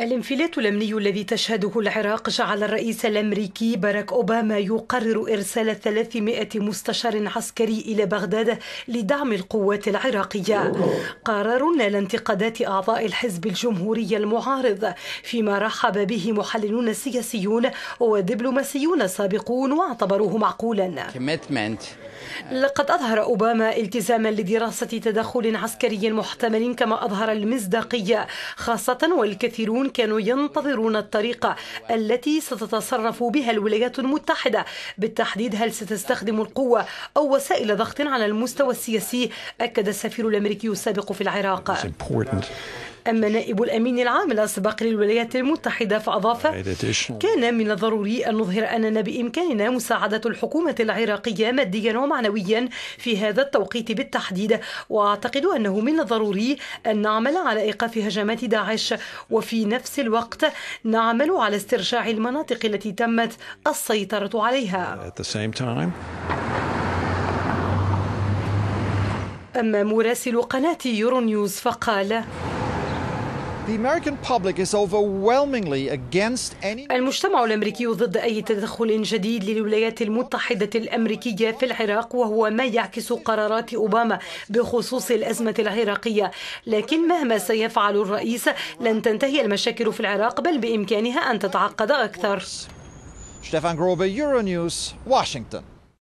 الانفلات الامني الذي تشهده العراق جعل الرئيس الامريكي باراك اوباما يقرر ارسال 300 مستشار عسكري الى بغداد لدعم القوات العراقيه. قرار نال انتقادات اعضاء الحزب الجمهوري المعارض فيما رحب به محللون سياسيون ودبلوماسيون سابقون واعتبروه معقولا. لقد اظهر اوباما التزاما لدراسه تدخل عسكري محتمل كما اظهر المصداقيه خاصه والكثيرون كثيرون كانوا ينتظرون الطريقة التي ستتصرف بها الولايات المتحدة بالتحديد هل ستستخدم القوة أو وسائل ضغط على المستوى السياسي أكد السفير الأمريكي السابق في العراق أما نائب الأمين العام الأسبق للولايات المتحدة فأضاف كان من الضروري أن نظهر أننا بإمكاننا مساعدة الحكومة العراقية ماديا ومعنويا في هذا التوقيت بالتحديد وأعتقد أنه من الضروري أن نعمل على إيقاف هجمات داعش وفي نفس الوقت نعمل على استرجاع المناطق التي تمت السيطرة عليها أما مراسل قناة يورو نيوز فقال المجتمع الامريكي ضد اي تدخل جديد للولايات المتحده الامريكيه في العراق وهو ما يعكس قرارات اوباما بخصوص الازمه العراقيه لكن مهما سيفعل الرئيس لن تنتهي المشاكل في العراق بل بامكانها ان تتعقد اكثر Stefan Grobe, Euronews, Washington.